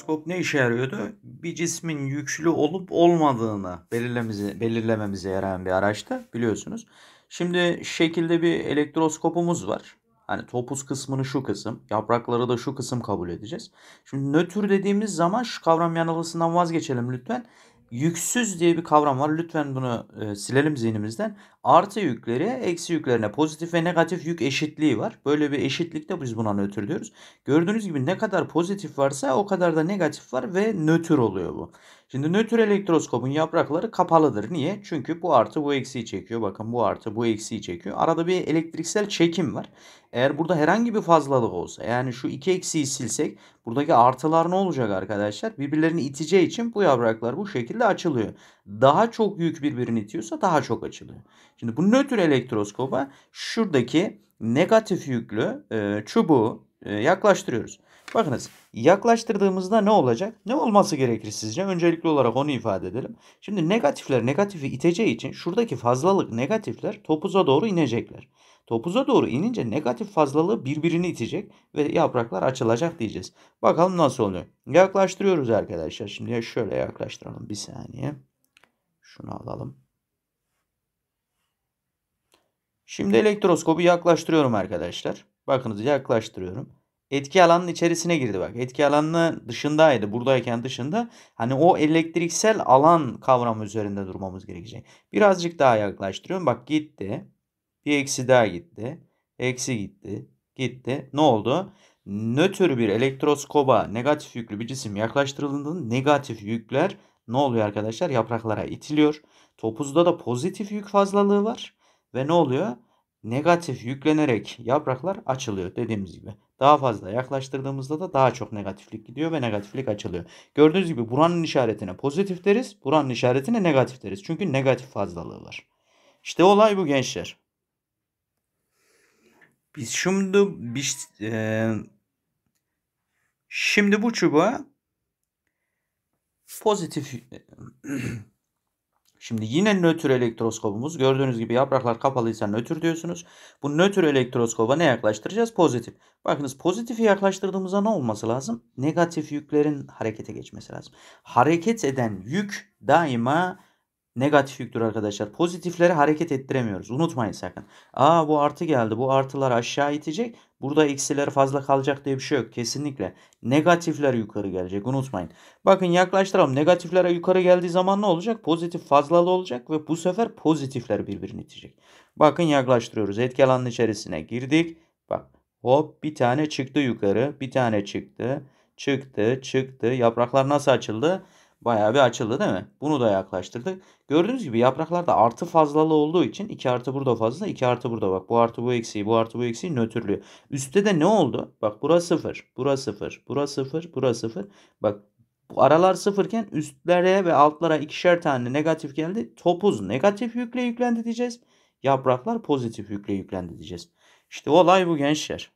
mikroskop ne işe yarıyordu? Bir cismin yüklü olup olmadığını belirlememize, belirlememize yarayan bir araçtı biliyorsunuz. Şimdi şekilde bir elektroskopumuz var. Hani topuz kısmını şu kısım, yaprakları da şu kısım kabul edeceğiz. Şimdi nötr dediğimiz zaman şu kavram yanılgısından vazgeçelim lütfen yüksüz diye bir kavram var. Lütfen bunu e, silelim zihnimizden. Artı yükleri, eksi yüklerine pozitif ve negatif yük eşitliği var. Böyle bir eşitlikte biz buna nötr diyoruz. Gördüğünüz gibi ne kadar pozitif varsa o kadar da negatif var ve nötr oluyor bu. Şimdi nötr elektroskopun yaprakları kapalıdır. Niye? Çünkü bu artı bu eksiği çekiyor. Bakın bu artı bu eksiği çekiyor. Arada bir elektriksel çekim var. Eğer burada herhangi bir fazlalık olsa yani şu iki eksiği silsek buradaki artılar ne olacak arkadaşlar? Birbirlerini iteceği için bu yapraklar bu şekilde açılıyor. Daha çok yük birbirini itiyorsa daha çok açılıyor. Şimdi bu nötr elektroskopa şuradaki negatif yüklü e, çubuğu e, yaklaştırıyoruz. Bakınız yaklaştırdığımızda ne olacak? Ne olması gerekir sizce? Öncelikli olarak onu ifade edelim. Şimdi negatifler negatifi iteceği için şuradaki fazlalık negatifler topuza doğru inecekler. Topuza doğru inince negatif fazlalığı birbirini itecek ve yapraklar açılacak diyeceğiz. Bakalım nasıl oluyor. Yaklaştırıyoruz arkadaşlar. Şimdi şöyle yaklaştıralım bir saniye. Şunu alalım. Şimdi elektroskobu yaklaştırıyorum arkadaşlar. Bakınız yaklaştırıyorum etki alanının içerisine girdi bak. Etki alanının dışındaydı. Buradayken dışında. Hani o elektriksel alan kavramı üzerinde durmamız gerekecek. Birazcık daha yaklaştırıyorum. Bak gitti. Bir eksi daha gitti. Eksi gitti. Gitti. Ne oldu? Nötr bir elektroskoba negatif yüklü bir cisim yaklaştırıldığında negatif yükler ne oluyor arkadaşlar? Yapraklara itiliyor. Topuzda da pozitif yük fazlalığı var. Ve ne oluyor? negatif yüklenerek yapraklar açılıyor dediğimiz gibi. Daha fazla yaklaştırdığımızda da daha çok negatiflik gidiyor ve negatiflik açılıyor. Gördüğünüz gibi buranın işaretine pozitif deriz, buranın işaretine negatif deriz. Çünkü negatif fazlalığı var. İşte olay bu gençler. Biz şimdi biz, e, şimdi bu çubuğa pozitif e, Şimdi yine nötr elektroskopumuz. Gördüğünüz gibi yapraklar kapalıysa nötr diyorsunuz. Bu nötr elektroskoba ne yaklaştıracağız? Pozitif. Bakınız pozitifi yaklaştırdığımızda ne olması lazım? Negatif yüklerin harekete geçmesi lazım. Hareket eden yük daima negatif yüktür arkadaşlar. Pozitifleri hareket ettiremiyoruz. Unutmayın sakın. Aa bu artı geldi. Bu artılar aşağı itecek. Burada eksiler fazla kalacak diye bir şey yok. Kesinlikle. Negatifler yukarı gelecek. Unutmayın. Bakın yaklaştıralım. Negatiflere yukarı geldiği zaman ne olacak? Pozitif fazlalı olacak ve bu sefer pozitifler birbirini itecek. Bakın yaklaştırıyoruz. Etki alanının içerisine girdik. Bak hop bir tane çıktı yukarı. Bir tane çıktı. Çıktı. Çıktı. Yapraklar nasıl açıldı? Bayağı bir açıldı değil mi? Bunu da yaklaştırdık. Gördüğünüz gibi yapraklarda artı fazlalığı olduğu için 2 artı burada fazla 2 artı burada bak. Bu artı bu eksiği bu artı bu eksiği nötrlüyor. Üstte de ne oldu? Bak burası 0. Burası 0. Burası 0. Burası 0. Bak bu aralar sıfırken üstlere ve altlara ikişer tane negatif geldi. Topuz negatif yükle yüklendi diyeceğiz. Yapraklar pozitif yükle yüklendi diyeceğiz. İşte olay bu gençler.